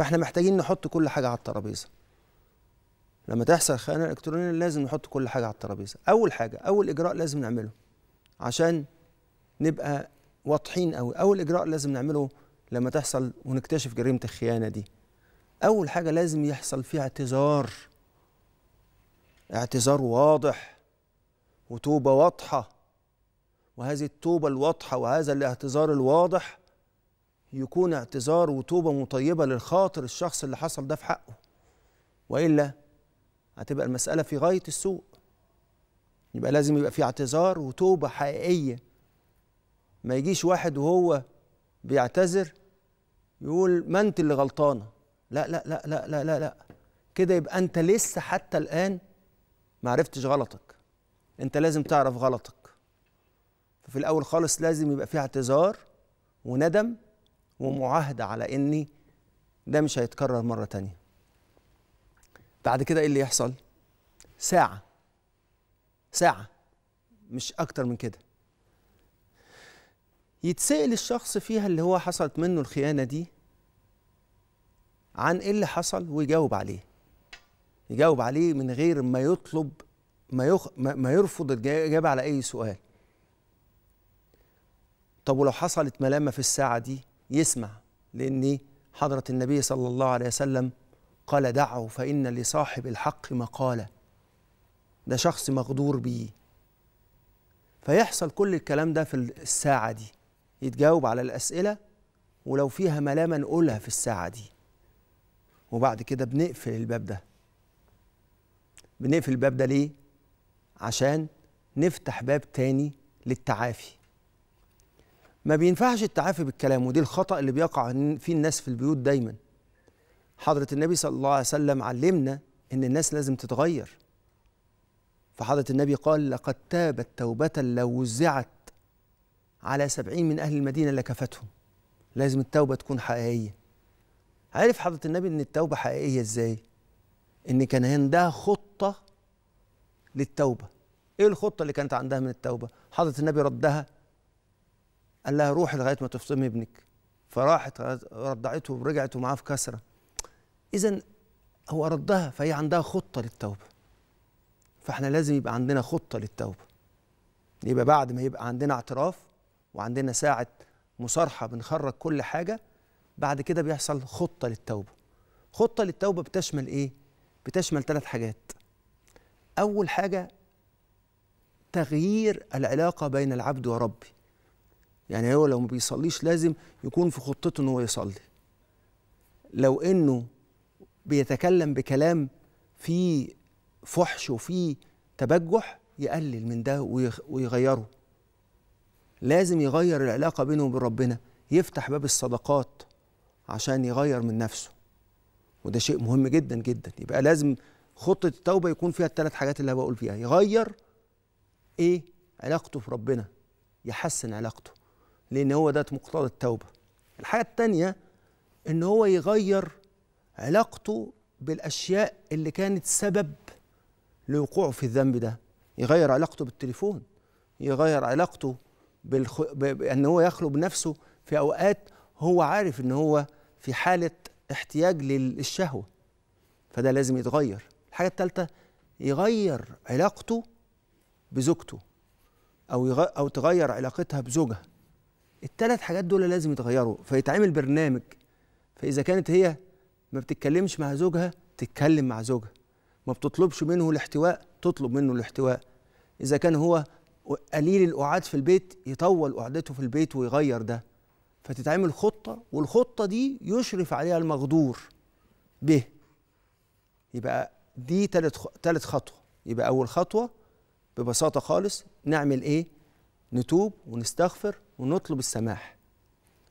فاحنا محتاجين نحط كل حاجه على الترابيزه لما تحصل خيانه الكترونيه لازم نحط كل حاجه على الترابيزه اول حاجه اول اجراء لازم نعمله عشان نبقى واضحين قوي اول اجراء لازم نعمله لما تحصل ونكتشف جريمه الخيانه دي اول حاجه لازم يحصل فيها اعتذار اعتذار واضح وتوبه واضحه وهذه التوبه الواضحه وهذا الاعتذار الواضح يكون اعتذار وتوبة مطيبة للخاطر الشخص اللي حصل ده في حقه وإلا هتبقى المسألة في غاية السوء يبقى لازم يبقى في اعتذار وتوبة حقيقية ما يجيش واحد وهو بيعتذر يقول ما أنت اللي غلطانة لا لا لا لا لا لا, لا. كده يبقى أنت لسه حتى الآن ما عرفتش غلطك أنت لازم تعرف غلطك ففي الأول خالص لازم يبقى في اعتذار وندم ومعاهده على اني ده مش هيتكرر مره تانية بعد كده ايه اللي يحصل ساعه ساعه مش اكتر من كده يتسأل الشخص فيها اللي هو حصلت منه الخيانة دي عن ايه اللي حصل ويجاوب عليه يجاوب عليه من غير ما يطلب ما, يخ... ما يرفض الإجابة على أي سؤال طب ولو حصلت ملامة في الساعة دي يسمع لأن حضرة النبي صلى الله عليه وسلم قال دعه فإن لصاحب الحق مقالة ده شخص مغدور بيه فيحصل كل الكلام ده في الساعة دي يتجاوب على الأسئلة ولو فيها ملامة نقولها في الساعة دي وبعد كده بنقفل الباب ده بنقفل الباب ده ليه؟ عشان نفتح باب تاني للتعافي ما بينفعش التعافي بالكلام ودي الخطأ اللي بيقع فيه الناس في البيوت دايما حضرة النبي صلى الله عليه وسلم علمنا إن الناس لازم تتغير فحضرة النبي قال لقد تابت توبة لو وزعت على سبعين من أهل المدينة لكفتهم لازم التوبة تكون حقيقية عارف حضرة النبي إن التوبة حقيقية إزاي إن كان عندها خطة للتوبة إيه الخطة اللي كانت عندها من التوبة حضرة النبي ردها قال لها روحي لغايه ما تفطمي ابنك فراحت رضعته ورجعت ومعاه في كسره اذا هو ردها فهي عندها خطه للتوبه فاحنا لازم يبقى عندنا خطه للتوبه يبقى بعد ما يبقى عندنا اعتراف وعندنا ساعه مصارحه بنخرج كل حاجه بعد كده بيحصل خطه للتوبه خطه للتوبه بتشمل ايه بتشمل ثلاث حاجات اول حاجه تغيير العلاقه بين العبد وربي يعني هو لو ما بيصليش لازم يكون في خطته ان هو يصلي لو انه بيتكلم بكلام فيه فحش وفيه تبجح يقلل من ده ويغيره لازم يغير العلاقة بينه وبين ربنا يفتح باب الصدقات عشان يغير من نفسه وده شيء مهم جدا جدا يبقى لازم خطة التوبة يكون فيها الثلاث حاجات اللي بقول فيها يغير ايه علاقته في ربنا يحسن علاقته لان هو ده مقتضى التوبه الحاجه الثانيه ان هو يغير علاقته بالاشياء اللي كانت سبب لوقوعه في الذنب ده يغير علاقته بالتليفون يغير علاقته بالخ... بان هو يخلو بنفسه في اوقات هو عارف ان هو في حاله احتياج للشهوه فده لازم يتغير الحاجه الثالثه يغير علاقته بزوجته او يغ... او تغير علاقتها بزوجها الثلاث حاجات دول لازم يتغيروا فيتعمل برنامج فاذا كانت هي ما بتتكلمش مع زوجها تتكلم مع زوجها ما بتطلبش منه الاحتواء تطلب منه الاحتواء اذا كان هو قليل القعاد في البيت يطول قعدته في البيت ويغير ده فتتعمل خطه والخطه دي يشرف عليها المغدور به يبقى دي تالت تالت خطوه يبقى اول خطوه ببساطه خالص نعمل ايه نتوب ونستغفر ونطلب السماح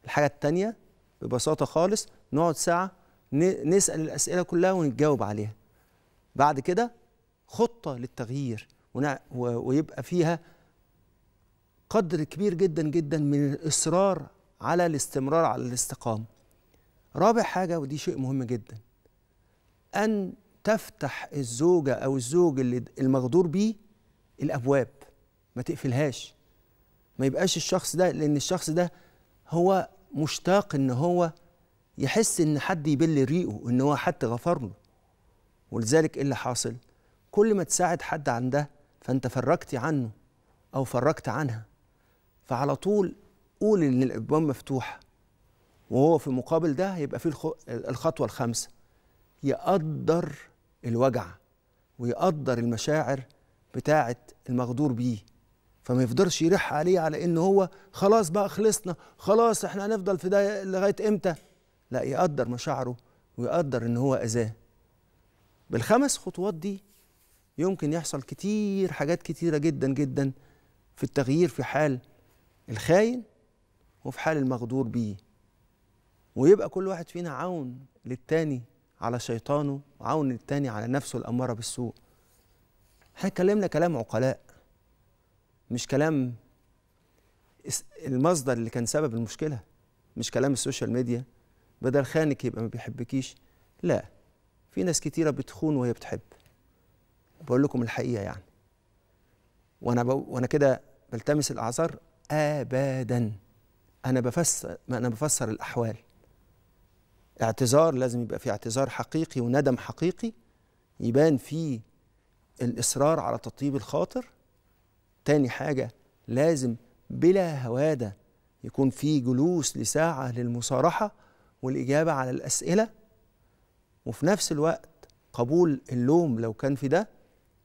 الحاجه الثانيه ببساطه خالص نقعد ساعه نسال الاسئله كلها ونتجاوب عليها بعد كده خطه للتغيير ويبقى فيها قدر كبير جدا جدا من الاصرار على الاستمرار على الاستقامه رابع حاجه ودي شيء مهم جدا ان تفتح الزوجه او الزوج اللي المغدور بيه الابواب ما تقفلهاش ما يبقاش الشخص ده لان الشخص ده هو مشتاق ان هو يحس ان حد يبل ريقه ان هو حد غفر له ولذلك ايه اللي حاصل كل ما تساعد حد عن ده فانت فرجت عنه او فرجت عنها فعلى طول قول ان الابواب مفتوحه وهو في مقابل ده هيبقى فيه الخطوه الخامسه يقدر الوجع ويقدر المشاعر بتاعه المغدور بيه فما يفضلش يرح عليه على ان هو خلاص بقى خلصنا خلاص احنا هنفضل في ده لغايه امتى لا يقدر مشاعره ويقدر ان هو اذاه بالخمس خطوات دي يمكن يحصل كتير حاجات كتيره جدا جدا في التغيير في حال الخاين وفي حال المغدور بيه ويبقى كل واحد فينا عون للتاني على شيطانه وعون للتاني على نفسه الاماره بالسوء احنا اتكلمنا كلام عقلاء مش كلام المصدر اللي كان سبب المشكله مش كلام السوشيال ميديا بدل خانك يبقى ما بيحبكيش لا في ناس كتيره بتخون وهي بتحب بقول لكم الحقيقه يعني وانا وانا كده بلتمس الاعذار ابدا انا بفسر انا بفسر الاحوال اعتذار لازم يبقى في اعتذار حقيقي وندم حقيقي يبان فيه الاصرار على تطيب الخاطر تاني حاجة لازم بلا هوادة يكون في جلوس لساعة للمصارحة والإجابة على الأسئلة وفي نفس الوقت قبول اللوم لو كان في ده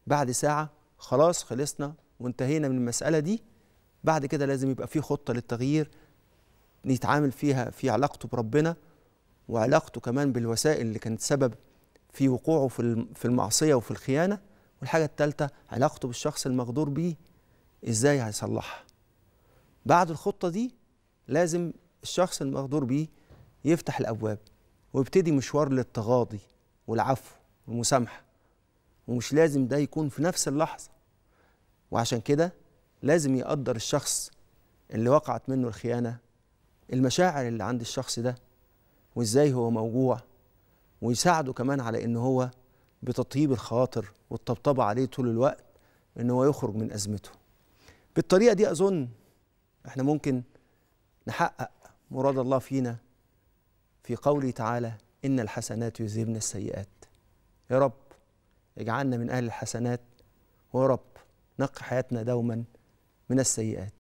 بعد ساعة خلاص خلصنا وانتهينا من المسألة دي بعد كده لازم يبقى في خطة للتغيير نتعامل فيها في علاقته بربنا وعلاقته كمان بالوسائل اللي كانت سبب في وقوعه في المعصية وفي الخيانة والحاجة الثالثة علاقته بالشخص المغدور بيه ازاي هيصلحها بعد الخطه دي لازم الشخص المقدور بيه يفتح الابواب ويبتدي مشوار للتغاضي والعفو والمسامحه ومش لازم ده يكون في نفس اللحظه وعشان كده لازم يقدر الشخص اللي وقعت منه الخيانه المشاعر اللي عند الشخص ده وازاي هو موجوع ويساعده كمان على ان هو بتطيب الخواطر والطبطبه عليه طول الوقت ان هو يخرج من ازمته بالطريقه دي اظن احنا ممكن نحقق مراد الله فينا في قوله تعالى ان الحسنات يذهبن السيئات يا رب اجعلنا من اهل الحسنات ويا رب نقي حياتنا دوما من السيئات